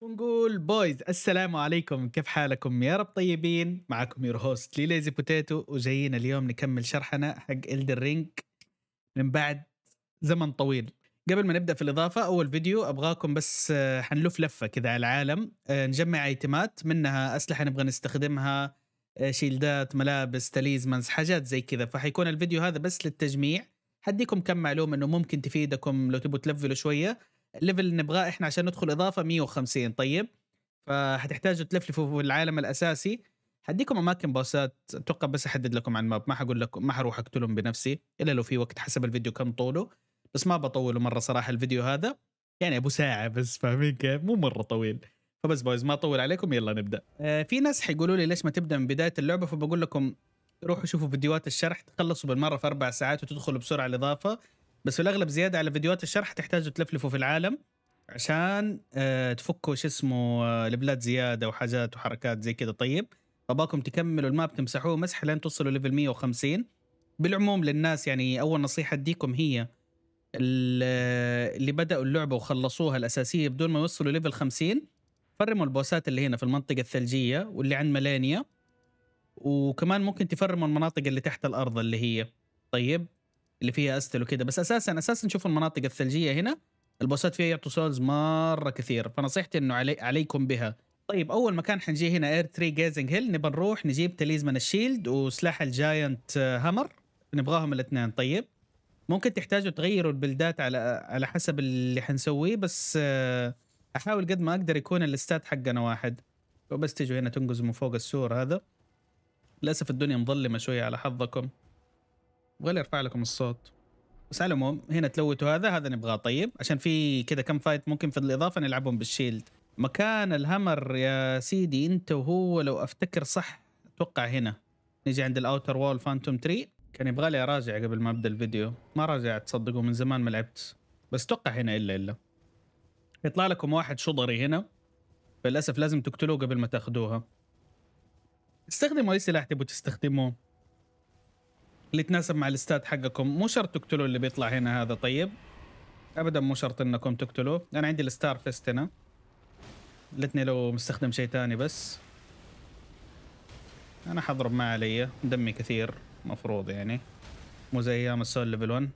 ونقول بويز السلام عليكم كيف حالكم يا رب طيبين معكم يور هوست ليزي بوتيتو وجايين اليوم نكمل شرحنا حق الدر رينج من بعد زمن طويل قبل ما نبدا في الاضافه اول فيديو ابغاكم بس آه، حنلف لفه كذا على العالم آه، نجمع ايتمات منها اسلحه نبغى نستخدمها شيلدات آه، ملابس تليزمنز حاجات زي كذا فحيكون الفيديو هذا بس للتجميع حديكم كم معلومه انه ممكن تفيدكم لو تبوا تلفلوا شويه ليفل نبغاه احنا عشان ندخل اضافه 150 طيب فحتحتاجوا تلفلفوا في العالم الاساسي حديكم اماكن بوسات اتوقع بس احدد لكم عن الماب ما حقول لكم ما حروح اقتلهم بنفسي الا لو في وقت حسب الفيديو كم طوله بس ما بطوله مره صراحه الفيديو هذا يعني ابو ساعه بس فاهمين كيف مو مره طويل فبس بويز ما اطول عليكم يلا نبدا آه في ناس حيقولوا لي ليش ما تبدا من بدايه اللعبه فبقول لكم روحوا شوفوا فيديوهات الشرح تخلصوا بالمره في اربع ساعات وتدخلوا بسرعه الاضافه بس في الاغلب زياده على فيديوهات الشرح تحتاجوا تلفلفوا في العالم عشان آه، تفكوا شو اسمه آه، لبلاد زياده وحاجات وحركات زي كذا طيب اباكم تكملوا الماب تمسحوه مسح لين توصلوا ليفل 150 بالعموم للناس يعني اول نصيحه اديكم هي آه، اللي بداوا اللعبه وخلصوها الاساسيه بدون ما يوصلوا ليفل 50 فرموا البوسات اللي هنا في المنطقه الثلجيه واللي عند ملانيا وكمان ممكن تفرموا المناطق اللي تحت الارض اللي هي طيب اللي فيها استل وكده بس اساسا اساسا شوفوا المناطق الثلجيه هنا البوسات فيها يعطوا سولز مره كثير فنصيحتي انه علي عليكم بها طيب اول مكان حنجي هنا اير تري جيزنج هيل نبى نروح نجيب تليزمان الشيلد وسلاح الجاينت هامر نبغاهم الاثنين طيب ممكن تحتاجوا تغيروا البلدات على على حسب اللي حنسويه بس آه، احاول قد ما اقدر يكون الاستات حقنا واحد وبس تجوا هنا تنقزوا من فوق السور هذا للاسف الدنيا مظلمه شويه على حظكم يبغى ارفع لكم الصوت بس على العموم هنا تلوتوا هذا هذا نبغاه طيب عشان في كذا كم فايت ممكن في الاضافه نلعبهم بالشيلد مكان الهمر يا سيدي انت وهو لو افتكر صح اتوقع هنا نجي عند الاوتر وول فانتوم 3 كان يبغى لي اراجع قبل ما ابدا الفيديو ما راجعت تصدقوا من زمان ما لعبت بس اتوقع هنا الا الا يطلع لكم واحد شضري هنا للاسف لازم تقتلوه قبل ما تاخذوها استخدموا اي سلاح تبوا تستخدموه اللي يتناسب مع الاستاد حقكم مو شرط تقتلوا اللي بيطلع هنا هذا طيب ابدا مو شرط انكم تقتلوه انا عندي الستار فيست هنا لتني لو مستخدم شيء تاني بس انا حضرب ما علي دمي كثير مفروض يعني مو زي ايام السول ليفل 1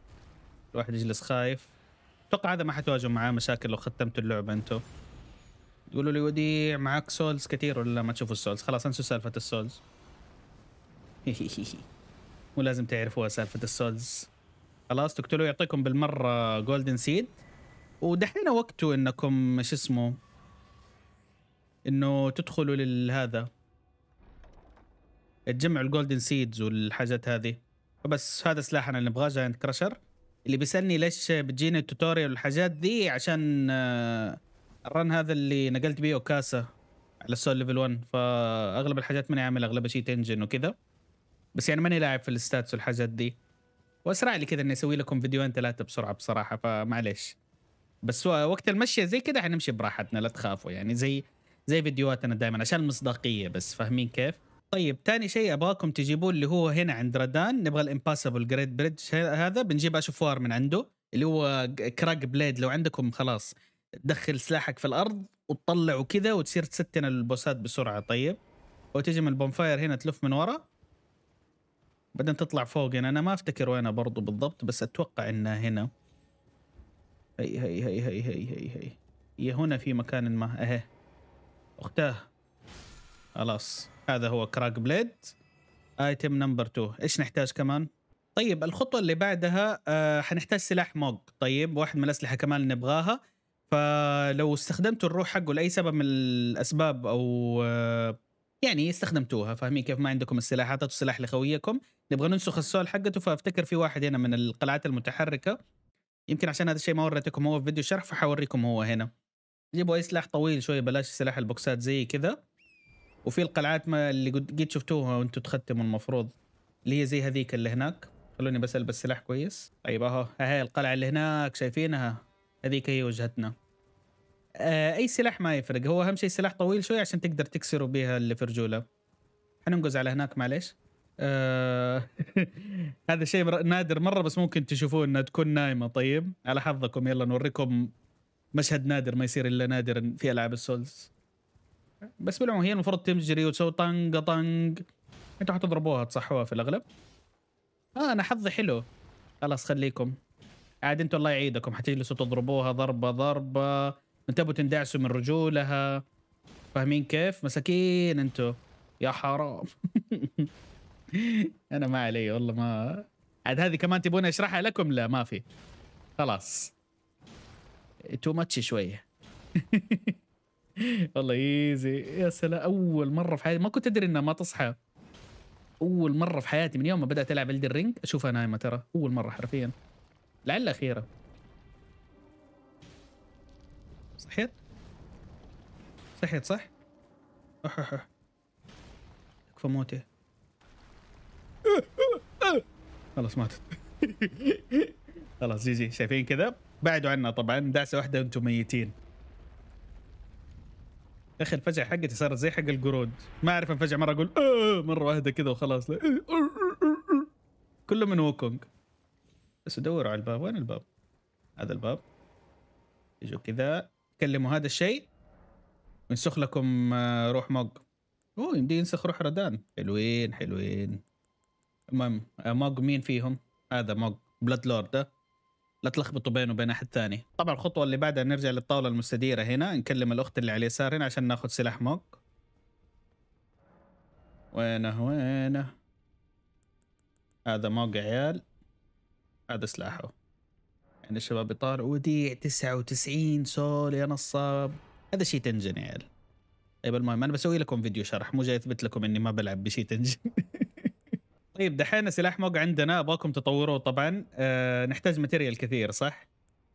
الواحد يجلس خايف اتوقع هذا ما حتواجه معاه مشاكل لو ختمت اللعبه انتو تقولوا لي وديع معك سولز كثير ولا ما تشوفوا السولز خلاص انسوا سالفه السولز مو لازم تعرفوها سالفه السولز خلاص تقتلوه يعطيكم بالمره جولدن سيد ودحين وقته انكم شو اسمه انه تدخلوا لهذا تجمعوا الجولدن سيدز والحاجات هذه فبس هذا سلاحنا اللي نبغاه جاينت كراشر اللي بيسالني ليش بتجيني التوتوريال والحاجات دي عشان آه، الرن هذا اللي نقلت بيه اوكاسا على السول ليفل 1 فاغلب الحاجات ماني عامل اغلبها شيء تنجن وكذا بس يعني ماني لاعب في الستاتس والحاجات دي واسرع لي كذا اني اسوي لكم فيديوهين ثلاثه بسرعه بصراحه فمعليش بس وقت المشي زي كذا حنمشي براحتنا لا تخافوا يعني زي زي فيديوهاتنا دائما عشان المصداقيه بس فاهمين كيف؟ طيب ثاني شيء ابغاكم تجيبوه اللي هو هنا عند ردان نبغى الامباسبل جريد بريدج هذا بنجيب اشوفوار من عنده اللي هو كراك بليد لو عندكم خلاص تدخل سلاحك في الارض وتطلعه كذا وتصير تستن البوسات بسرعه طيب وتجي من البونفاير هنا تلف من ورا بعدين تطلع فوق هنا انا ما افتكر وينها برضو بالضبط بس اتوقع انها هنا هي هي هي هي هي هي هي هي هنا في مكان ما اهي اختاه خلاص هذا هو كراك بليد ايتم نمبر 2 ايش نحتاج كمان طيب الخطوه اللي بعدها آه حنحتاج سلاح موج طيب واحد من الاسلحه كمان نبغاها فلو استخدمتوا الروح حقه لاي سبب من الاسباب او آه يعني استخدمتوها فاهمين كيف ما عندكم السلاح اعطيتوا السلاح لخويكم نبغى ننسخ السؤال حقته فافتكر في واحد هنا من القلعات المتحركه يمكن عشان هذا الشيء ما وريتكم هو في فيديو الشرح فحوريكم هو هنا جيبوا اي سلاح طويل شويه بلاش سلاح البوكسات زي كذا وفي القلعات ما اللي قد شفتوها وانتم تختموا المفروض اللي هي زي هذيك اللي هناك خلوني بس البس سلاح كويس طيب اهو هاي القلعه اللي هناك شايفينها هذيك هي وجهتنا آه، اي سلاح ما يفرق هو اهم شيء سلاح طويل شوي عشان تقدر تكسروا بها اللي في رجوله حننقز على هناك معليش آه، هذا شيء نادر مره بس ممكن تشوفوه انها تكون نايمه طيب على حظكم يلا نوريكم مشهد نادر ما يصير الا نادرا في العاب السولز بس بالعموم هي المفروض تمجري وتسوي طنق طنق انتوا حتضربوها تصحوها في الاغلب اه انا حظي حلو خلاص خليكم عاد انتوا الله يعيدكم حتجلسوا تضربوها ضربه ضربه انتبهوا تندعسوا من رجولها فاهمين كيف مساكين انتوا يا حرام انا ما علي والله ما عاد هذه كمان تبون اشرحها لكم لا ما في خلاص تو ماتش شويه والله ايزي يا سلام اول مره في حياتي ما كنت ادري انها ما تصحى اول مره في حياتي من يوم ما بدات العب الدر رينج اشوفها نايمه ترى اول مره حرفيا لعل اخيره صحيت صحيت صح اححح اكفى موتي خلاص ماتت خلاص زي زي شايفين كذا بعدوا عنا طبعا دعسه واحده وانتم ميتين يا اخي الفجعه حقتي صارت زي حق القرود ما اعرف انفجع مره اقول أه،, آه مره واحده كذا وخلاص أه، أه، كله من ووكونج بس ادور على الباب وين الباب هذا الباب يجوا كذا كلموا هذا الشيء ينسخ لكم روح موق اوه يمدي ينسخ روح ردان حلوين حلوين المهم آه، موج مين فيهم؟ هذا موج بلاد لورد لا تلخبطوا بينه وبين احد ثاني طبعا الخطوه اللي بعدها نرجع للطاوله المستديره هنا نكلم الاخت اللي على اليسار هنا عشان ناخذ سلاح موج وينه وينه هذا موج عيال هذا سلاحه يعني الشباب يطار وديع 99 سول يا نصاب هذا شيء تنجن يا عيال طيب المهم انا بسوي لكم فيديو شرح مو جاي اثبت لكم اني ما بلعب بشيء تنجن طيب دحين سلاح موج عندنا ابغاكم تطوروه طبعا أه نحتاج ماتيريال كثير صح؟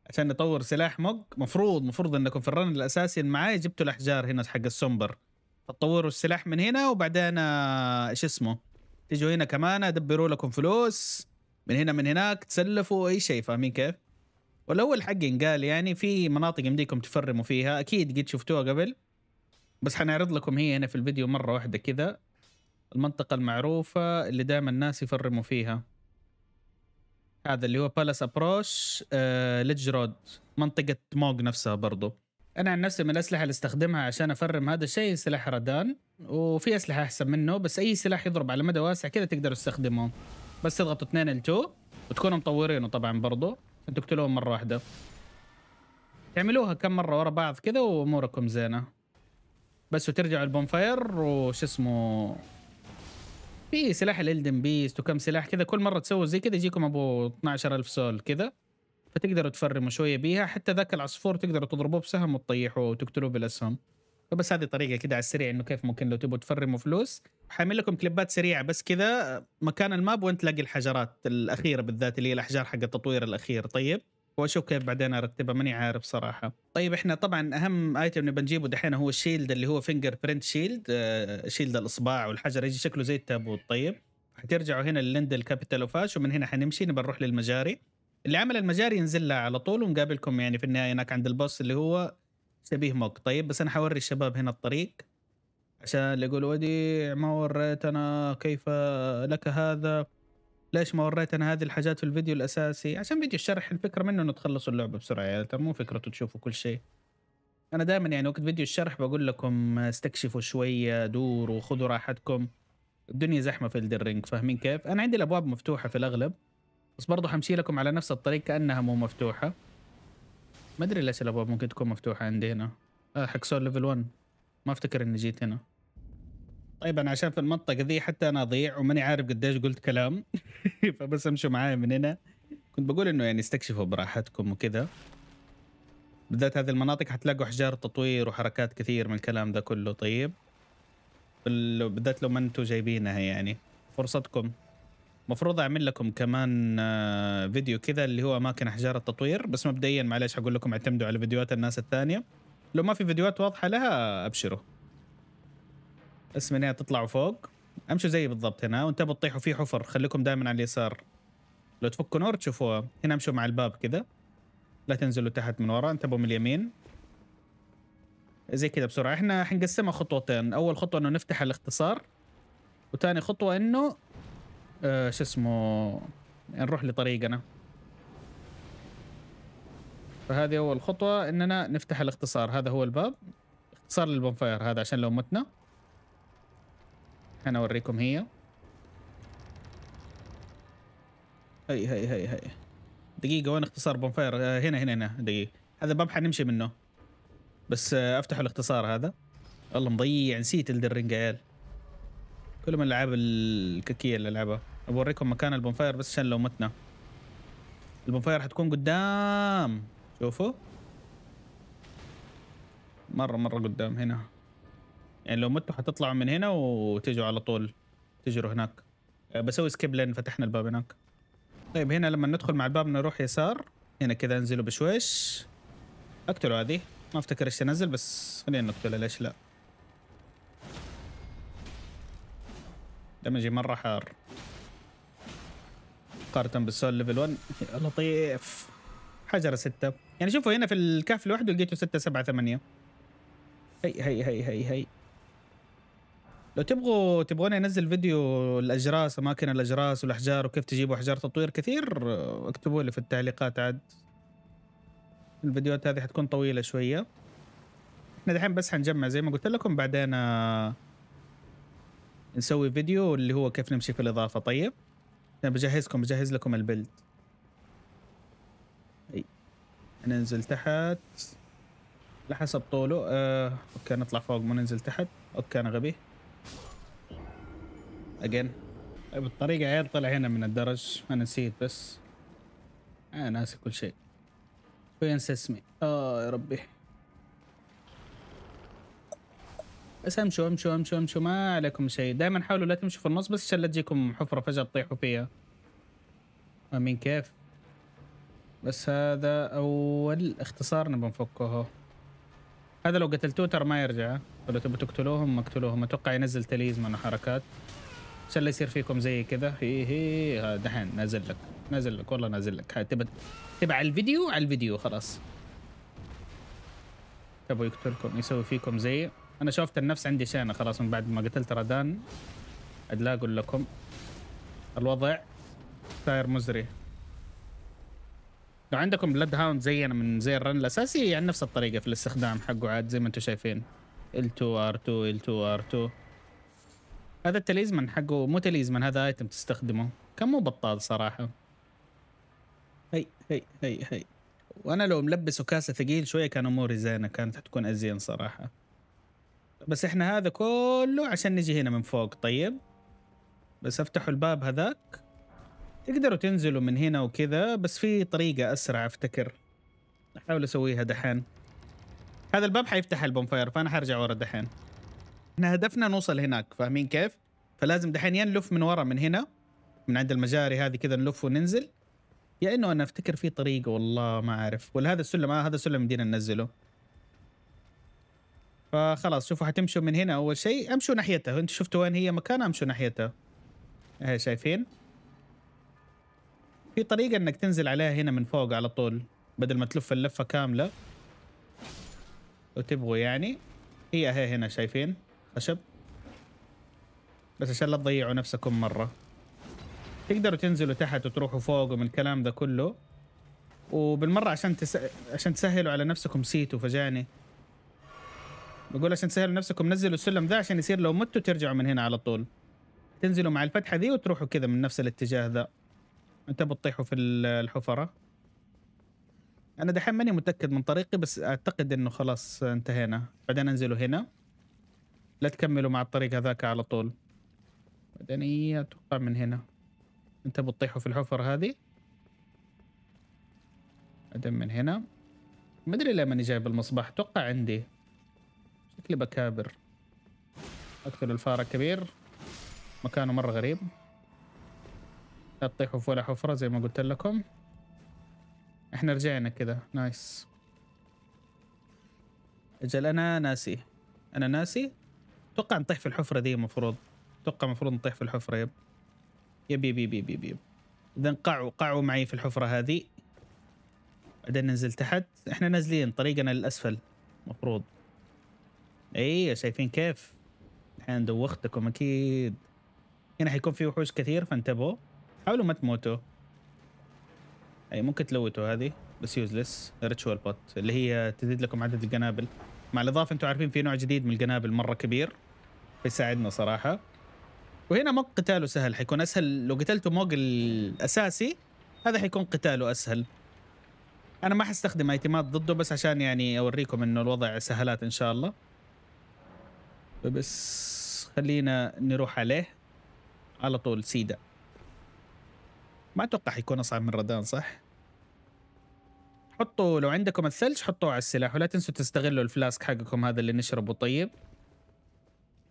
عشان نطور سلاح موج مفروض مفروض انكم في الرن الاساسي معاي جبتوا الاحجار هنا حق السمبر تطوروا السلاح من هنا وبعدين ايش آه، اسمه تجوا هنا كمان ادبروا لكم فلوس من هنا من هناك تسلفوا اي شيء فاهمين كيف؟ والاول حقي قال يعني في مناطق يمديكم تفرموا فيها اكيد قد شفتوها قبل بس حنعرض لكم هي هنا في الفيديو مره واحده كذا المنطقة المعروفة اللي دائما الناس يفرموا فيها هذا اللي هو بالاس ابروش ليدج رود منطقة موج نفسها برضو انا عن نفسي من الاسلحة اللي استخدمها عشان افرم هذا الشيء سلاح رادان وفي اسلحة احسن منه بس اي سلاح يضرب على مدى واسع كذا تقدر تستخدمه بس تضغطوا اثنين ال2 وتكونوا مطورينه طبعا برضو وتقتلوهم تقتلوهم مرة واحدة تعملوها كم مرة ورا بعض كذا واموركم زينة بس وترجعوا البونفاير وش اسمه في سلاح الالدن بيست وكم سلاح كذا كل مره تسووا زي كذا يجيكم ابو 12000 سول كذا فتقدروا تفرموا شويه بيها حتى ذاك العصفور تقدروا تضربوه بسهم وتطيحوه وتقتلوه بالاسهم فبس هذه طريقه كذا على السريع انه كيف ممكن لو تبغوا تفرموا فلوس حامل لكم كليبات سريعه بس كذا مكان الماب وين تلاقي الحجرات الاخيره بالذات اللي هي الاحجار حق التطوير الاخير طيب واشوف كيف بعدين ارتبها ماني عارف صراحه طيب احنا طبعا اهم ايتم نبي نجيبه دحين هو الشيلد اللي هو فينجر برنت شيلد شيلد الاصبع والحجر يجي شكله زي التابوت طيب حترجعوا هنا للند الكابيتال اوفاش ومن هنا حنمشي نبى نروح للمجاري اللي عمل المجاري ينزل لها على طول ونقابلكم يعني في النهايه هناك عند البوس اللي هو شبيه موك طيب بس انا حوري الشباب هنا الطريق عشان اللي يقول وديع ما وريتنا كيف لك هذا ليش ما وريتنا هذه الحاجات في الفيديو الاساسي عشان فيديو الشرح الفكره منه انه تخلصوا اللعبه بسرعه يعني مو فكرته تشوفوا كل شيء انا دائما يعني وقت فيديو الشرح بقول لكم استكشفوا شويه دوروا خذوا راحتكم الدنيا زحمه في الدرينج فاهمين كيف انا عندي الابواب مفتوحه في الاغلب بس برضه حمشي لكم على نفس الطريق كانها مو مفتوحه ما ادري ليش الابواب ممكن تكون مفتوحه عندي هنا آه حق سول ليفل 1 ما افتكر اني جيت هنا طيب انا عشان في المنطقه ذي حتى انا اضيع وماني عارف قديش قلت كلام فبس امشوا معايا من هنا كنت بقول انه يعني استكشفوا براحتكم وكذا بالذات هذه المناطق حتلاقوا احجار تطوير وحركات كثير من الكلام ده كله طيب بالذات لو ما انتم جايبينها يعني فرصتكم مفروض اعمل لكم كمان آه، فيديو كذا اللي هو اماكن احجار التطوير بس مبدئيا معلش حقول لكم اعتمدوا على فيديوهات الناس الثانيه لو ما في فيديوهات واضحه لها ابشروا اسم انها تطلعوا فوق امشوا زي بالضبط هنا وانتبهوا تطيحوا في حفر خليكم دائما على اليسار لو تفكوا نور تشوفوها هنا امشوا مع الباب كذا لا تنزلوا تحت من ورا انتبهوا من اليمين زي كذا بسرعه احنا حنقسمها خطوتين اول خطوه انه نفتح الاختصار وثاني خطوه انه آه شو اسمه نروح لطريقنا فهذه اول خطوه اننا نفتح الاختصار هذا هو الباب اختصار للبونفاير هذا عشان لو متنا انا اوريكم هي هي هي هي هي دقيقة وين اختصار بونفاير آه، هنا هنا هنا دقيقة هذا باب حنمشي منه بس آه، افتحوا الاختصار هذا والله مضيع نسيت الدرينج عيال كل من الالعاب الككية اللي العبها اوريكم مكان البونفاير بس عشان لو متنا البونفاير حتكون قدام شوفوا مرة مرة قدام هنا يعني لو متوا حتطلعوا من هنا وتجوا على طول تجروا هناك أه، بسوي سكيب لين فتحنا الباب هناك طيب هنا لما ندخل مع الباب نروح يسار هنا كذا انزلوا بشويش اقتلوا هذه ما افتكر ايش تنزل بس خلينا نقتلها ليش لا دمجي مرة حار مقارنة بالسول ليفل 1 لطيف حجرة ستة يعني شوفوا هنا في الكهف لوحده لقيته ستة سبعة ثمانية هي هي هي هي هي لو تبغوا تبغوني انزل فيديو الاجراس اماكن الاجراس والاحجار وكيف تجيبوا احجار تطوير كثير اكتبوا لي في التعليقات عاد الفيديوهات هذه حتكون طويله شويه احنا دحين بس حنجمع زي ما قلت لكم بعدين آه، نسوي فيديو اللي هو كيف نمشي في الاضافه طيب انا بجهزكم بجهز لكم البلد اي ننزل تحت على حسب طوله آه. اوكي نطلع فوق ما ننزل تحت اوكي انا غبي اجين بالطريقة عيل طلع هنا من الدرج انا نسيت بس انا ناسي كل شيء وينسى اسمي اه يا ربي بس امشوا امشوا امشوا امشوا ما عليكم شيء دائما حاولوا لا تمشوا في النص بس عشان لا تجيكم حفرة فجأة تطيحوا فيها فاهمين كيف بس هذا اول اختصار نبغى نفكه هذا لو قتلتوه ترى ما يرجع لو تبوا تقتلوهم ما اقتلوهم اتوقع ينزل تليزمان وحركات عشان لا يصير فيكم زي كذا هي هي دحين نازل لك نازل لك والله نازل لك تبى تبى على الفيديو على الفيديو خلاص تبوا يقتلكم يسوي فيكم زي انا شفت النفس عندي شانه خلاص من بعد ما قتلت رادان عاد لا اقول لكم الوضع صاير مزري لو عندكم بلاد هاوند زينا من زي الرن الاساسي يعني نفس الطريقه في الاستخدام حقه عاد زي ما انتم شايفين ال 2 ار 2 ال 2 ار 2 هذا التليزمان حقه مو تليزمان هذا ايتم تستخدمه كان مو بطال صراحه هي هي هي هي وانا لو ملبسه كاسه ثقيل شويه كان اموري زينه كانت حتكون ازين صراحه بس احنا هذا كله عشان نجي هنا من فوق طيب بس افتحوا الباب هذاك تقدروا تنزلوا من هنا وكذا بس في طريقه اسرع افتكر احاول اسويها دحين هذا الباب حيفتح البونفاير فانا حرجع ورا دحين احنا هدفنا نوصل هناك فاهمين كيف؟ فلازم دحين يا نلف من ورا من هنا من عند المجاري هذه كذا نلف وننزل يا انه انا افتكر في طريقه والله ما اعرف ولا هذا السلم آه هذا السلم مدينا ننزله فخلاص شوفوا حتمشوا من هنا اول شيء امشوا ناحيتها انتوا شفتوا وين هي مكانها امشوا ناحيتها ايه شايفين في طريقة انك تنزل عليها هنا من فوق على طول بدل ما تلف اللفة كاملة لو تبغوا يعني هي هي هنا شايفين خشب بس عشان لا تضيعوا نفسكم مرة تقدروا تنزلوا تحت وتروحوا فوق ومن الكلام ذا كله وبالمرة عشان تس... عشان تسهلوا على نفسكم سيتوا فجاني بقول عشان تسهلوا نفسكم نزلوا السلم ذا عشان يصير لو متوا ترجعوا من هنا على طول تنزلوا مع الفتحة ذي وتروحوا كذا من نفس الاتجاه ذا انتبهوا تطيحوا في الحفرة انا دحين ماني متأكد من طريقي بس اعتقد انه خلاص انتهينا بعدين انزلوا هنا لا تكملوا مع الطريق هذاك على طول مدنية اتوقع من هنا انت بتطيحوا في الحفر هذه ادم من هنا ما ادري ليه ماني جايب المصباح اتوقع عندي شكلي بكابر ادخل الفار الكبير مكانه مره غريب لا تطيحوا في ولا حفره زي ما قلت لكم احنا رجعنا كذا نايس اجل انا ناسي انا ناسي اتوقع نطيح في الحفره ذي المفروض اتوقع المفروض نطيح في الحفره يب يب يب يب يب يب, يب. اذا قعوا قعوا معي في الحفره هذه بعدين ننزل تحت احنا نازلين طريقنا للاسفل مفروض ايوه شايفين كيف الحين دوختكم اكيد هنا حيكون في وحوش كثير فانتبهوا حاولوا ما تموتوا اي ممكن تلوتوا هذه بس يوزلس ريتشوال بوت اللي هي تزيد لكم عدد القنابل مع الاضافه انتم عارفين في نوع جديد من القنابل مره كبير بيساعدنا صراحه وهنا موق قتاله سهل حيكون اسهل لو قتلته موق الاساسي هذا حيكون قتاله اسهل انا ما حستخدم ايتمات ضده بس عشان يعني اوريكم انه الوضع سهلات ان شاء الله بس خلينا نروح عليه على طول سيدا ما اتوقع حيكون اصعب من ردان صح حطوا لو عندكم الثلج حطوه على السلاح ولا تنسوا تستغلوا الفلاسك حقكم هذا اللي نشربه طيب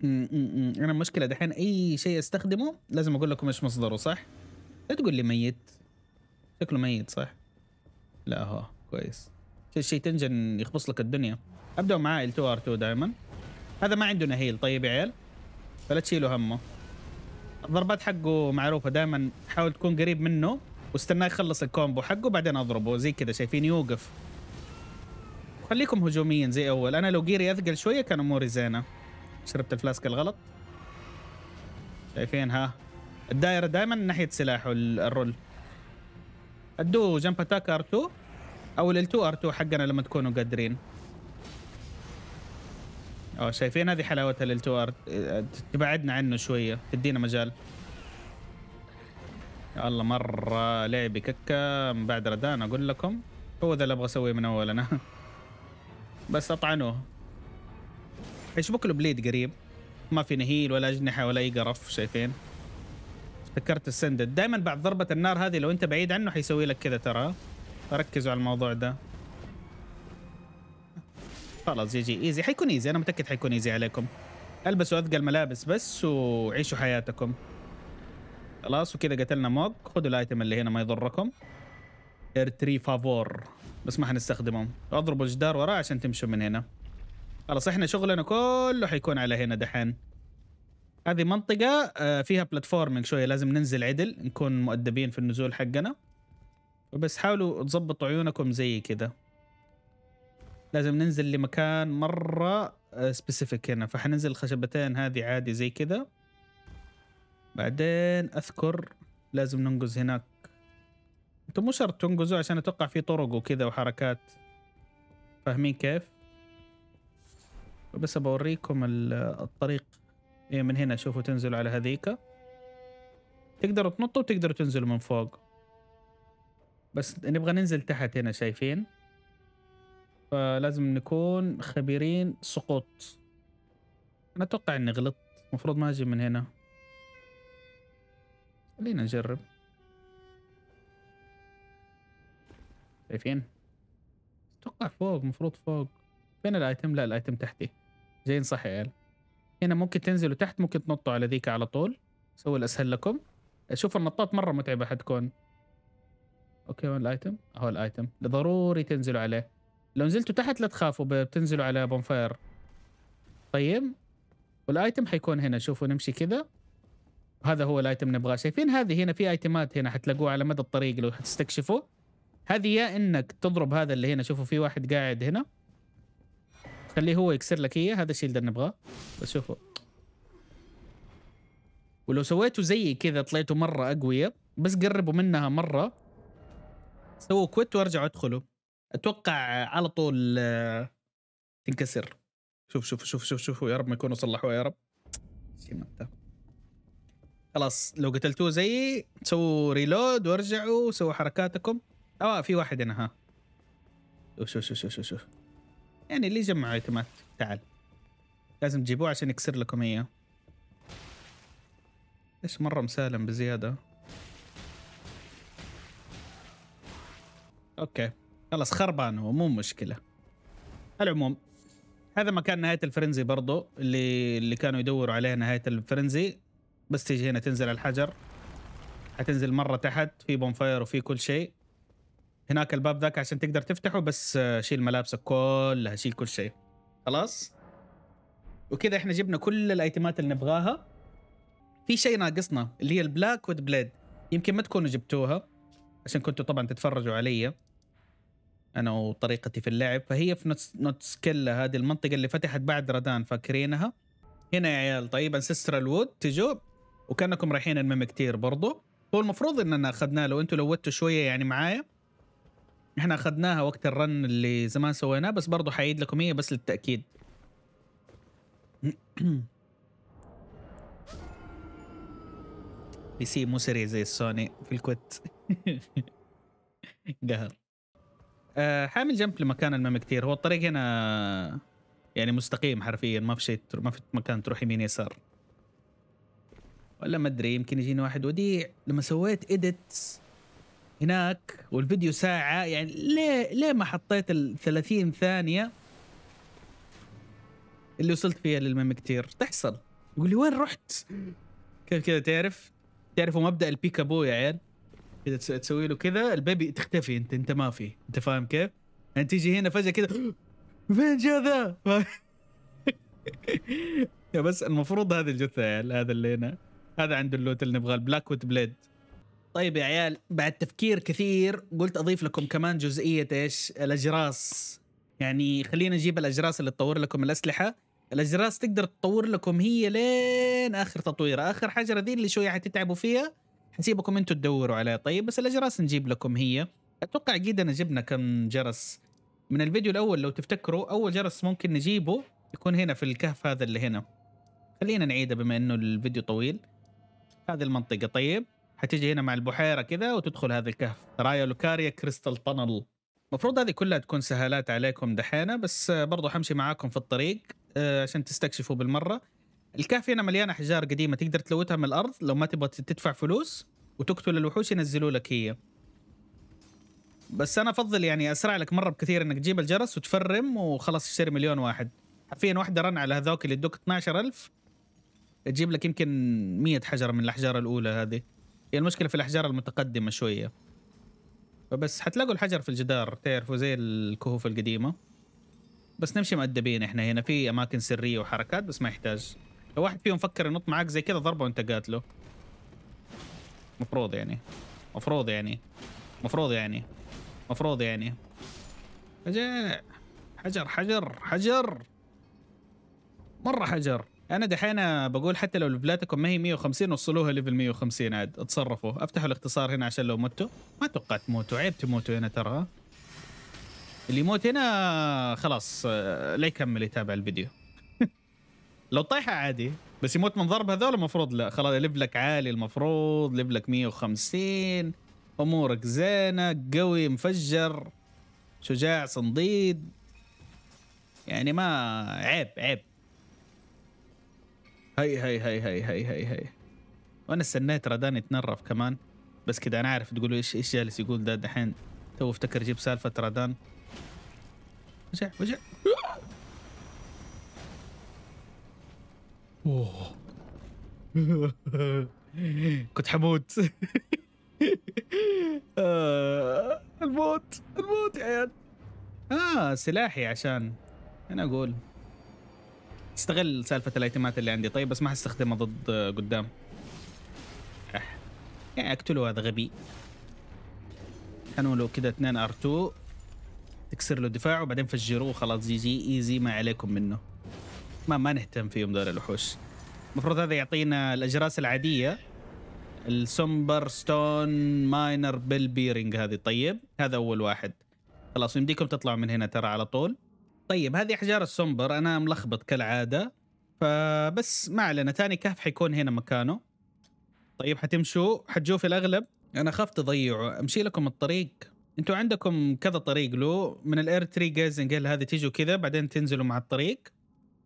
انا المشكله دحين اي شيء استخدمه لازم اقول لكم ايش مصدره صح؟ لا تقول لي ميت شكله ميت صح؟ لا هو كويس شي تنجن يخبص لك الدنيا ابدا معاه ال2 ار 2 دائما هذا ما عنده نهيل طيب يا عيال فلا تشيلوا همه الضربات حقه معروفه دائما حاول تكون قريب منه واستناه يخلص الكومبو حقه بعدين اضربه زي كذا شايفين يوقف خليكم هجوميين زي اول انا لو جيري اثقل شويه كان اموري زينه شربت الفلاسك الغلط شايفين ها الدائره دائما ناحيه سلاحه الرول ادوه جمب اتاك ار2 او ال2 ار2 حقنا لما تكونوا قادرين اه شايفين هذه حلاوه ال2 ار تبعدنا عنه شويه تدينا مجال الله مره لعبي ككا من بعد ردان اقول لكم هو ذا اللي ابغى اسويه من اول انا بس اطعنوه حيشبك يعني له بليد قريب ما في نهيل ولا أجنحة ولا أي قرف شايفين افتكرت السندد دائما بعد ضربة النار هذه لو أنت بعيد عنه حيسوي لك كذا ترى ركزوا على الموضوع ده خلاص جي جي ايزي حيكون ايزي انا متاكد حيكون ايزي عليكم البسوا اثقل ملابس بس وعيشوا حياتكم خلاص وكذا قتلنا موك خذوا الايتم اللي هنا ما يضركم ارتري فافور بس ما حنستخدمهم اضربوا الجدار وراه عشان تمشوا من هنا خلاص احنا شغلنا كله حيكون على هنا دحين هذه منطقة آه، فيها بلاتفورمينج شوية لازم ننزل عدل نكون مؤدبين في النزول حقنا وبس حاولوا تظبطوا عيونكم زي كذا لازم ننزل لمكان مرة سبيسيفيك آه، هنا فحننزل الخشبتين هذه عادي زي كذا بعدين أذكر لازم ننقز هناك انتم مو شرط تنقزوا عشان اتوقع في طرق وكذا وحركات فاهمين كيف؟ بس بوريكم الطريق هي إيه، من هنا شوفوا تنزلوا على هذيك تقدروا تنطوا وتقدروا تنزلوا من فوق بس نبغى ننزل تحت هنا شايفين فلازم نكون خبيرين سقوط انا اتوقع اني غلطت المفروض ما اجي من هنا خلينا نجرب شايفين اتوقع فوق مفروض فوق فين الايتم لا الايتم تحتي جايين صح يا عيال هنا ممكن تنزلوا تحت ممكن تنطوا على ذيك على طول سووا الاسهل لكم شوفوا النطاط مره متعبه حتكون اوكي وين الايتم اهو الايتم ضروري تنزلوا عليه لو نزلتوا تحت لا تخافوا بتنزلوا على بونفاير طيب والايتم حيكون هنا شوفوا نمشي كذا هذا هو الايتم نبغاه شايفين هذه هنا في ايتمات هنا حتلاقوه على مدى الطريق لو حتستكشفوا هذه يا انك تضرب هذا اللي هنا شوفوا في واحد قاعد هنا خليه هو يكسر لك اياه هذا الشيء اللي نبغاه بس شوفوا ولو سويته زي كذا طلعتوا مره اقوياء بس قربوا منها مره سووا كويت وارجعوا ادخلوا اتوقع على طول آه، تنكسر شوف شوف شوف شوف شوف يا رب ما يكونوا صلحوها يا رب خلاص لو قتلتوه زيي سووا ريلود وارجعوا سووا حركاتكم اه في واحد هنا ها شوف شوف شوف شوف شوف يعني اللي يجمع ايتمات تعال لازم تجيبوه عشان يكسر لكم اياه ايش مرة مسالم بزيادة اوكي خلاص خربان هو مو مشكلة على العموم هذا مكان نهاية الفرنزي برضو اللي اللي كانوا يدوروا عليه نهاية الفرنزي بس تيجي هنا تنزل على الحجر حتنزل مرة تحت في بونفاير وفي كل شيء هناك الباب ذاك عشان تقدر تفتحه بس آه، شيل ملابسك كلها شيل كل شيء خلاص وكذا احنا جبنا كل الايتمات اللي نبغاها في شيء ناقصنا اللي هي البلاك وود بليد يمكن ما تكونوا جبتوها عشان كنتوا طبعا تتفرجوا علي انا وطريقتي في اللعب فهي في نوتس نوتسكيلا هذه المنطقه اللي فتحت بعد ردان فاكرينها هنا يا عيال طيب انسسترا الود تجوا وكانكم رايحين الميم كتير برضو هو المفروض اننا اخذناه لو انتم لودتوا شويه يعني معايا احنا اخذناها وقت الرن اللي زمان سويناه بس برضه حعيد لكم هي بس للتاكيد بي سي مو سريع زي السوني في الكويت قهر أه حامل جنب لمكان المهم كثير هو الطريق هنا يعني مستقيم حرفيا ما في شيء ما في مكان تروح يمين يسار ولا ما ادري يمكن يجيني واحد وديع لما سويت اديت هناك والفيديو ساعة يعني ليه ليه ما حطيت ال 30 ثانية اللي وصلت فيها كثير تحصل يقول لي وين رحت؟ كيف كذا تعرف؟ تعرفوا مبدأ البيكابو يا عيال؟ كذا تسوي له كذا البيبي تختفي انت انت ما في انت فاهم كيف؟ انت يعني تيجي هنا فجأة كذا فين جاء ذا؟ بس المفروض هذه الجثة يا عيال هذا اللي هنا هذا عنده اللوت اللي نبغاه البلاك وود بليد طيب يا عيال بعد تفكير كثير قلت اضيف لكم كمان جزئيه ايش الاجراس يعني خلينا نجيب الاجراس اللي تطور لكم الاسلحه الاجراس تقدر تطور لكم هي لين اخر تطوير اخر حجره ذي اللي شويه حتتعبوا فيها حسيبكم انتم تدوروا عليها طيب بس الاجراس نجيب لكم هي اتوقع جيدا جبنا كم جرس من الفيديو الاول لو تفتكروا اول جرس ممكن نجيبه يكون هنا في الكهف هذا اللي هنا خلينا نعيده بما انه الفيديو طويل هذه المنطقه طيب حتيجي هنا مع البحيره كذا وتدخل هذا الكهف رايا لوكاريا كريستال تنل المفروض هذه كلها تكون سهالات عليكم دحينا بس برضو حمشي معاكم في الطريق آه، عشان تستكشفوا بالمره الكهف هنا مليان احجار قديمه تقدر تلوتها من الارض لو ما تبغى تدفع فلوس وتقتل الوحوش ينزلوا لك هي بس انا افضل يعني اسرع لك مره بكثير انك تجيب الجرس وتفرم وخلاص تشتري مليون واحد حرفيا واحده رن على هذوك اللي يدوك 12000 تجيب لك يمكن 100 حجره من الاحجار الاولى هذه هي المشكله في الاحجار المتقدمه شويه فبس حتلاقوا الحجر في الجدار تعرفوا زي الكهوف القديمه بس نمشي مؤدبين احنا هنا في اماكن سريه وحركات بس ما يحتاج لو واحد فيهم فكر ينط معاك زي كذا ضربه وانت قاتله مفروض يعني مفروض يعني مفروض يعني مفروض يعني حجر حجر حجر حجر مرة حجر انا دحين بقول حتى لو لفلاتكم ما هي 150 وصلوها ليفل 150 عاد اتصرفوا افتحوا الاختصار هنا عشان لو متوا ما اتوقع تموتوا عيب تموتوا هنا ترى اللي يموت هنا خلاص لا يكمل يتابع الفيديو لو طايحه عادي بس يموت من ضرب هذول المفروض لا خلاص ليفلك عالي المفروض ليفلك 150 امورك زينه قوي مفجر شجاع صنديد يعني ما عيب عيب هي هي هي هي هي هي هي وانا استنيت رادان يتنرف كمان بس كده انا عارف تقولوا ايش ايش جالس يقول ده دحين تو افتكر جيب سالفه رادان وجع وجع اوه كنت حموت آه، الموت الموت يا عيال اه سلاحي عشان انا اقول استغل سالفة الايتمات اللي عندي طيب بس ما هستخدمها ضد قدام اح يعني اقتله هذا غبي له كده 2 ار2 تكسر له دفاعه وبعدين فجروه خلاص جي جي ايزي ما عليكم منه ما ما نهتم فيهم دول الوحوش المفروض هذا يعطينا الاجراس العاديه السمبر ستون ماينر بيل بيرنج هذه طيب هذا اول واحد خلاص يمديكم تطلعوا من هنا ترى على طول طيب هذه احجار السنبر انا ملخبط كالعاده فبس ما علينا ثاني كهف حيكون هنا مكانه طيب حتمشوا حتجوا في الاغلب انا خاف تضيعوا امشي لكم الطريق انتوا عندكم كذا طريق له من الاير تري جيزنج هذه تيجوا كذا بعدين تنزلوا مع الطريق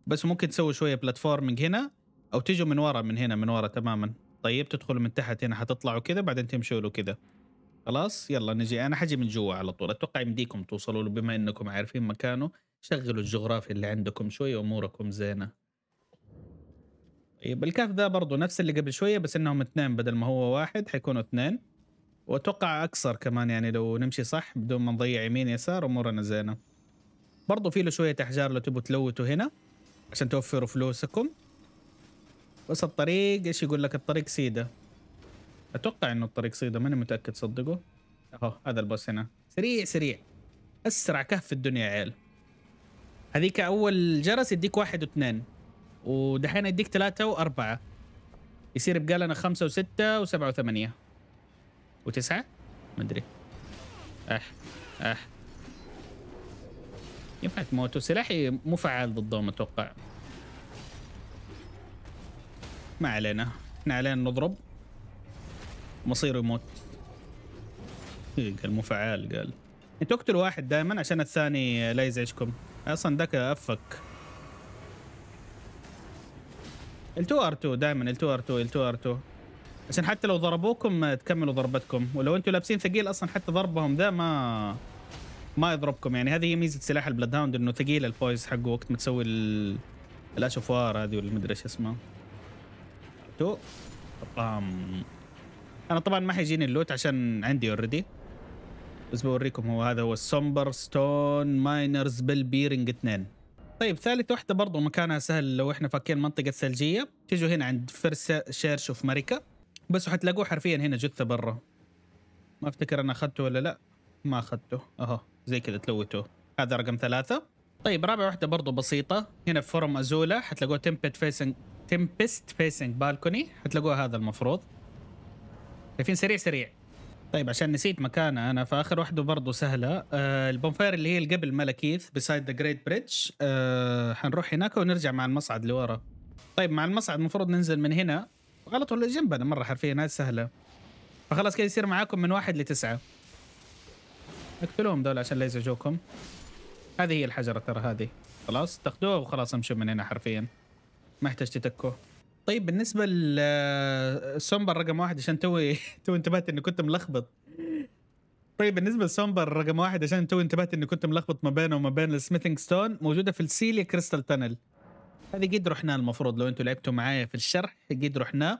بس ممكن تسووا شويه بلاتفورمينج هنا او تيجوا من ورا من هنا من ورا تماما طيب تدخلوا من تحت هنا حتطلعوا كذا بعدين تمشوا له كذا خلاص يلا نجي انا حجي من جوا على طول اتوقع يمديكم توصلوا له بما انكم عارفين مكانه شغلوا الجغرافيا اللي عندكم شوية أموركم زينة طيب الكهف ده برضه نفس اللي قبل شوية بس إنهم اثنين بدل ما هو واحد حيكونوا اثنين وأتوقع أقصر كمان يعني لو نمشي صح بدون ما نضيع يمين يسار أمورنا زينة برضه في له شوية أحجار لو تبوا تلوتوا هنا عشان توفروا فلوسكم بس الطريق ايش يقول لك الطريق سيدة اتوقع انه الطريق سيدة ماني متأكد صدقوا اهو هذا البوس هنا سريع سريع اسرع كهف في الدنيا يا عيال هذيك اول جرس يديك واحد واثنين ودحين يديك ثلاثة وأربعة يصير يبقى لنا خمسة وستة وسبعة وثمانية وتسعة مدري أح أح ينفع تموتوا سلاحي مو فعال ضدهم أتوقع ما علينا احنا علينا نضرب مصيره يموت إيه، قال مو فعال قال انتوا اقتلوا واحد دائما عشان الثاني لا يزعجكم اصلا ده افك ال2 ار2 دائما ال2 ار2 ال2 ار2 عشان حتى لو ضربوكم تكملوا ضربتكم ولو انتم لابسين ثقيل اصلا حتى ضربهم ذا ما ما يضربكم يعني هذه هي ميزه سلاح البلاد هاوند انه ثقيل البويز حقه وقت ما تسوي ال... الاشفوار هذه ولا مدري ايش اسمها تو طبعا انا طبعا ما حيجيني اللوت عشان عندي اوريدي بس بوريكم هو هذا هو السومبر ستون ماينرز بيل بيرنج 2 طيب ثالث وحده برضو مكانها سهل لو احنا فاكين المنطقة الثلجية تيجوا هنا عند فرسة شيرش اوف ماريكا بس حتلاقوه حرفيا هنا جثة برا ما افتكر انا اخذته ولا لا ما اخذته اهو زي كذا تلوته هذا رقم ثلاثة طيب رابع وحده برضو بسيطة هنا في فورم ازولا حتلاقوه تمبت فيسنج تمبست فيسنج بالكوني حتلاقوه هذا المفروض شايفين سريع سريع طيب عشان نسيت مكانه انا فاخر وحده برضه سهله آه البونفاير اللي هي اللي قبل ملكيث بسايد ذا جريت بريدج حنروح هناك ونرجع مع المصعد لورا طيب مع المصعد المفروض ننزل من هنا غلط ولا جنبنا مره حرفيا هاي سهله فخلاص كذا يصير معاكم من واحد لتسعه اقتلوهم دول عشان لا يزعجوكم هذه هي الحجره ترى هذه خلاص تاخذوها وخلاص امشوا من هنا حرفيا ما يحتاج تتكوا طيب بالنسبه للسومبر آه، رقم واحد عشان توي تو انتبهت اني كنت ملخبط طيب بالنسبه للسومبر رقم واحد عشان تو انتبهت اني كنت ملخبط ما بينه وما بين السميثنج ستون موجوده في السيليا كريستال تانل هذه قد رحناه المفروض لو انتم لعبتوا معايا في الشرح قد رحناه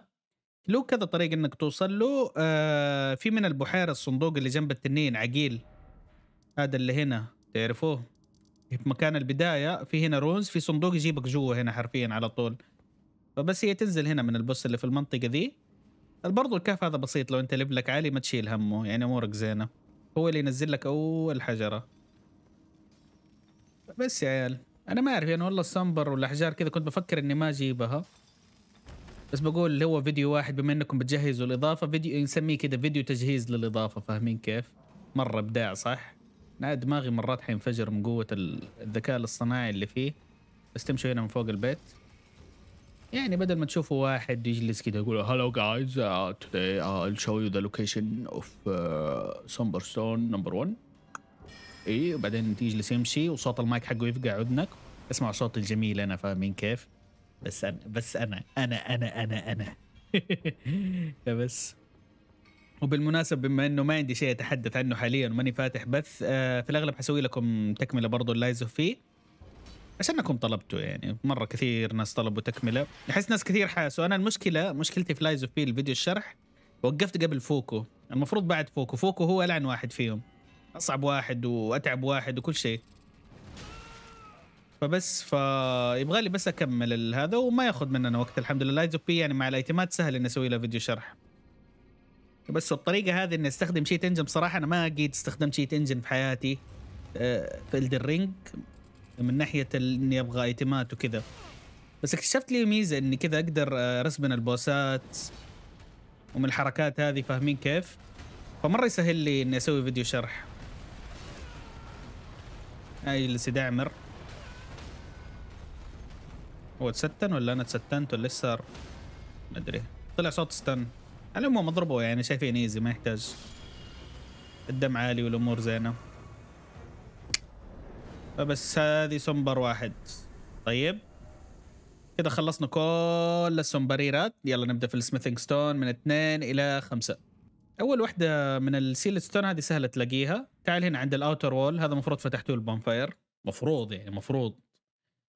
له كذا طريق انك توصل له آه في من البحيره الصندوق اللي جنب التنين عقيل هذا اللي هنا تعرفوه في مكان البدايه في هنا رونز في صندوق يجيبك جوا هنا حرفيا على طول فبس هي تنزل هنا من البوس اللي في المنطقه ذي برضه الكهف هذا بسيط لو انت لبلك عالي ما تشيل همه يعني امورك زينه هو اللي ينزل لك اول حجره بس يا عيال انا ما اعرف يعني والله السمبر والاحجار كذا كنت بفكر اني ما اجيبها بس بقول اللي هو فيديو واحد بما انكم بتجهزوا الاضافه فيديو نسميه كذا فيديو تجهيز للاضافه فاهمين كيف مره ابداع صح انا دماغي مرات حينفجر من قوه الذكاء الاصطناعي اللي فيه بس تمشوا هنا من فوق البيت يعني بدل ما تشوفوا واحد يجلس كده يقول هلو جايز توداي ايل شو يو ذا لوكيشن اوف سومبر ستون نمبر 1 ايه وبعدين تجلس يمشي وصوت المايك حقه يفقع اذنك اسمع صوت الجميل انا فاهمين كيف بس انا بس انا انا انا انا انا بس وبالمناسبة بما انه ما عندي شيء اتحدث عنه حاليا وماني فاتح بث آه في الاغلب حسوي لكم تكملة برضه اللايزو فيه عشانكم انكم طلبتوا يعني مره كثير ناس طلبوا تكمله احس ناس كثير حاسوا انا المشكله مشكلتي في لايز اوف بي الفيديو الشرح وقفت قبل فوكو المفروض بعد فوكو فوكو هو العن واحد فيهم اصعب واحد واتعب واحد وكل شيء فبس فيبغى لي بس اكمل هذا وما ياخذ مننا وقت الحمد لله لايز اوف بي يعني مع الايتمات سهل اني اسوي له فيديو شرح بس الطريقه هذه اني استخدم شيت انجن بصراحه انا ما قد استخدمت شيت انجن في حياتي آه، في الدرينج من ناحيه اني ابغى ايتمات وكذا بس اكتشفت لي ميزه اني كذا اقدر آه، رسبن البوسات ومن الحركات هذه فاهمين كيف فمره يسهل لي اني اسوي فيديو شرح هاي اللي يدعمر هو تستن ولا انا تستنت ولا ايش صار؟ ما ادري طلع صوت ستن على العموم اضربه يعني شايفين ايزي ما يحتاج الدم عالي والامور زينه بس هذه سمبر واحد طيب كده خلصنا كل السمبريرات يلا نبدا في السميثنج ستون من اثنين الى خمسه اول واحده من السيل ستون هذه سهله تلاقيها تعال هنا عند الاوتر وول هذا المفروض فتحتوه البانفاير مفروض يعني مفروض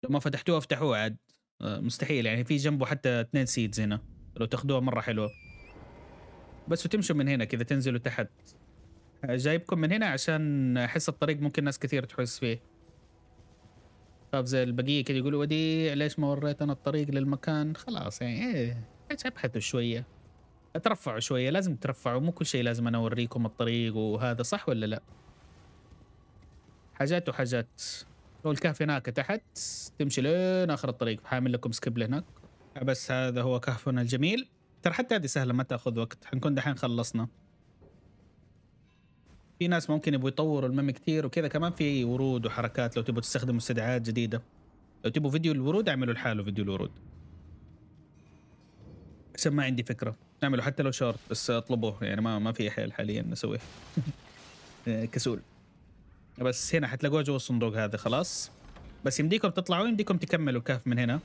لو ما فتحتوه افتحوه عاد آه، مستحيل يعني في جنبه حتى اثنين سيدز هنا لو تاخذوها مره حلوه بس وتمشوا من هنا كذا تنزلوا تحت جايبكم من هنا عشان احس الطريق ممكن ناس كثير تحس فيه شباب زي البقيه كده يقولوا وديع ليش ما وريت انا الطريق للمكان خلاص يعني ايه, إيه، ابحثوا شويه ترفعوا شويه لازم ترفعوا مو كل شيء لازم انا اوريكم الطريق وهذا صح ولا لا حاجات وحاجات هو الكهف هناك تحت تمشي لين اخر الطريق حامل لكم سكيب لهناك بس هذا هو كهفنا الجميل ترى حتى هذه سهله ما تاخذ وقت حنكون دحين خلصنا في ناس ممكن يبغوا يطوروا الميم كثير وكذا كمان في ورود وحركات لو تبغوا تستخدموا استدعاءات جديده لو تبغوا فيديو الورود اعملوا لحاله فيديو الورود عشان ما عندي فكره اعملوا حتى لو شورت بس اطلبوه يعني ما ما في حيل حاليا نسويه كسول بس هنا حتلاقوه جوا الصندوق هذا خلاص بس يمديكم تطلعوا يمديكم تكملوا كهف من هنا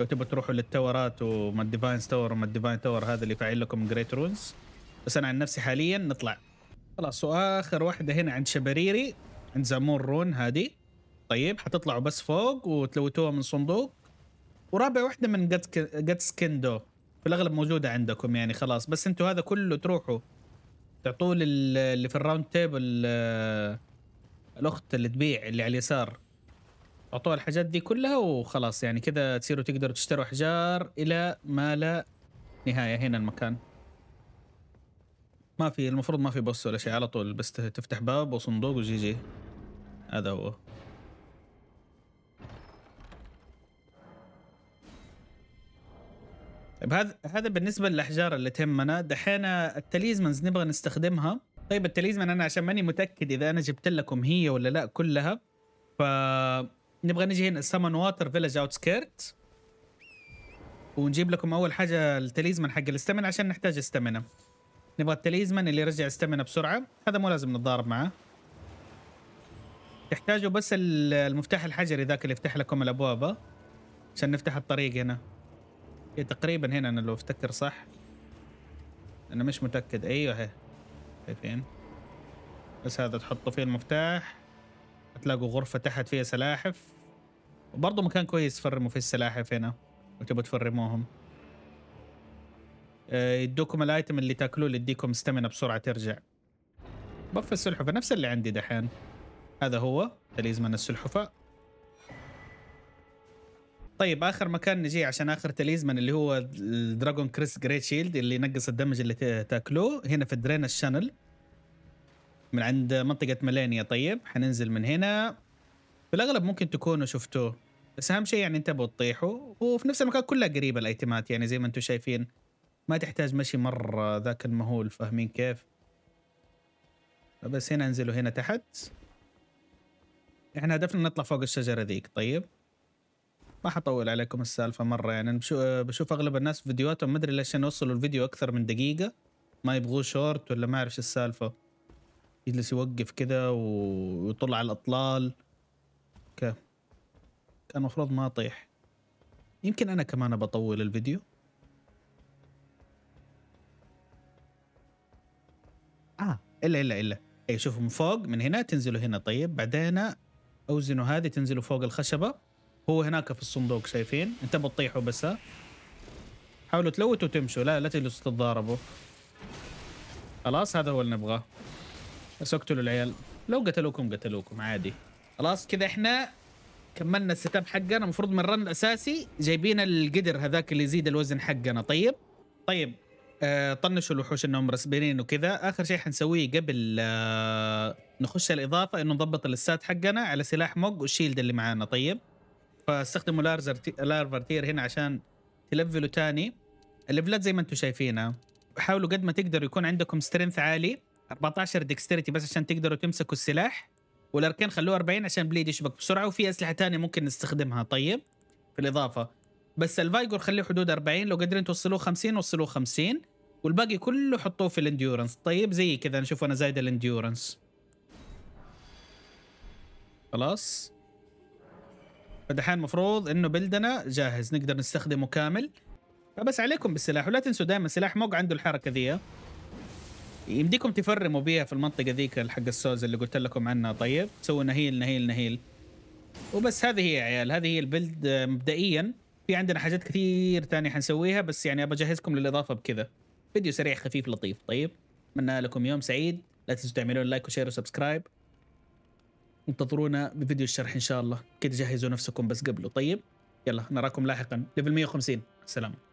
لو تبغوا تروحوا للتورات وما الديفاين تاور وما الديفاين تاور هذا اللي فاعل لكم جريت رونز بس انا عن نفسي حاليا نطلع خلاص واخر واحده هنا عند شبريري عند زامور رون هذه طيب حتطلعوا بس فوق وتلوتوها من صندوق ورابع واحده من جت سكندو في الاغلب موجوده عندكم يعني خلاص بس انتوا هذا كله تروحوا تعطوه اللي في الراوند تيبل آه، الاخت اللي تبيع اللي على اليسار اعطوها الحاجات دي كلها وخلاص يعني كذا تصيروا تقدروا تشتروا احجار الى ما لا نهايه هنا المكان ما في المفروض ما في بوس ولا شيء على طول بس تفتح باب وصندوق وجي جي هذا هو طيب هذا هذا بالنسبه للاحجار اللي تهمنا دحين التليزمنز نبغى نستخدمها طيب التليزمن انا عشان ماني متاكد اذا انا جبت لكم هي ولا لا كلها ف نبغى نجي هنا سمن واتر فيلج اوت سكيرت ونجيب لكم اول حاجه التليزمن حق الاستمن عشان نحتاج استمنه نبغى التليزمان اللي يرجع استمنة بسرعة هذا مو لازم نتضارب معاه تحتاجوا بس المفتاح الحجري ذاك اللي يفتح لكم الأبواب عشان نفتح الطريق هنا هي إيه، تقريبا هنا أنا لو افتكر صح أنا مش متأكد أيوه هي شايفين بس هذا تحطوا فيه المفتاح هتلاقوا غرفة تحت فيها سلاحف وبرضه مكان كويس تفرموا فيه السلاحف هنا وتبوا تفرموهم آه، يدوكم الايتم اللي تاكلوه اللي يديكم ستامنا بسرعه ترجع بف السلحفه نفس اللي عندي دحين هذا هو من السلحفه طيب اخر مكان نجي عشان اخر تليزمان اللي هو الدراجون كريس جريت شيلد اللي ينقص الدمج اللي تاكلوه هنا في الدرين الشانل من عند منطقه ميلانيا طيب حننزل من هنا في الاغلب ممكن تكونوا شفتوه بس اهم شيء يعني انتبهوا تطيحوا وفي نفس المكان كلها قريبه الايتمات يعني زي ما انتم شايفين ما تحتاج مشي مره ذاك المهول فاهمين كيف بس هنا انزلوا هنا تحت احنا هدفنا نطلع فوق الشجره ذيك طيب ما حطول عليكم السالفه مره يعني بشوف اغلب الناس في فيديوهاتهم ما ادري ليش يوصلوا الفيديو اكثر من دقيقه ما يبغوه شورت ولا ما اعرف السالفه يجلس يوقف كذا ويطلع على الاطلال كان المفروض ما اطيح يمكن انا كمان بطول الفيديو الا الا الا اي شوفوا من فوق من هنا تنزلوا هنا طيب بعدين اوزنوا هذه تنزلوا فوق الخشبه هو هناك في الصندوق شايفين انتبهوا تطيحوا بس ها حاولوا تلوتوا وتمشوا لا لا تجلسوا تتضاربوا خلاص هذا هو اللي نبغاه بس اقتلوا العيال لو قتلوكم قتلوكم عادي خلاص كذا احنا كملنا السيت اب حقنا المفروض من الرن الاساسي جايبين القدر هذاك اللي يزيد الوزن حقنا طيب طيب آه، طنشوا الوحوش انهم مرسبين وكذا اخر شيء حنسويه قبل آه، نخش الاضافه انه نضبط الستات حقنا على سلاح موج والشيلد اللي معانا طيب فاستخدموا لارزر لارفر تير هنا عشان تلفلوا تاني الليفلات زي ما انتم شايفينها حاولوا قد ما تقدروا يكون عندكم سترينث عالي 14 ديكستريتي بس عشان تقدروا تمسكوا السلاح والاركان خلوه 40 عشان بليد يشبك بسرعه وفي اسلحه تانية ممكن نستخدمها طيب في الاضافه بس الفايجور خليه حدود 40 لو قدرين توصلوه 50 وصلوه 50 والباقي كله حطوه في الانديورنس طيب زي كذا نشوف انا زايد الانديورنس خلاص فدحين المفروض انه بلدنا جاهز نقدر نستخدمه كامل فبس عليكم بالسلاح ولا تنسوا دائما سلاح موق عنده الحركه ذي يمديكم تفرموا بيها في المنطقه ذيك حق السوز اللي قلت لكم عنها طيب تسووا نهيل نهيل نهيل وبس هذه هي يا عيال هذه هي البلد مبدئيا في عندنا حاجات كثير ثانيه حنسويها بس يعني ابى اجهزكم للاضافه بكذا فيديو سريع خفيف لطيف طيب اتمنى لكم يوم سعيد لا تنسوا تعملون لايك وشير وسبسكرايب انتظرونا بفيديو الشرح ان شاء الله كده جهزوا نفسكم بس قبله طيب يلا نراكم لاحقا ليفل 150 سلام